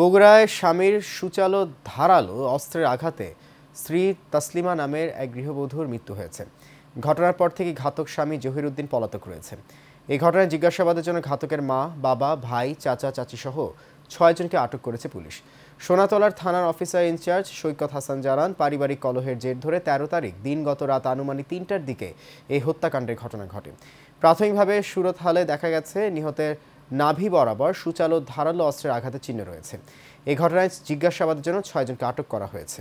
বগুড়ায় স্বামীর সুচালো ধারালো অস্ত্রের আঘাতে স্ত্রী তাসলিমা নামের এক গৃহবধূর মৃত্যু হয়েছে ঘটনার পর থেকে ঘাতক স্বামী জহিরুদ্দিন পলাতক রয়েছে এই ঘটনায় জিজ্ঞাসাবাদের জন্য ঘাতকের মা বাবা ভাই চাচা চাচি সহ ছয়জনকে আটক করেছে পুলিশ সোনাতলার থানার অফিসার ইনচার্জ সৈকত হাসান জানান পারিবারিক কলহের জের ধরে ১৩ তারিখ দিনগত রাত আনুমানিক তিনটার দিকে এই হত্যাকাণ্ডের ঘটনা ঘটে প্রাথমিকভাবে সুরতহালে দেখা গেছে নিহতের নাভি বরাবর সুচালো ধারালো অস্ত্রের আঘাতের চিহ্ন রয়েছে এই ঘটনায় জিজ্ঞাসাবাদের জন্য ছয়জনকে আটক করা হয়েছে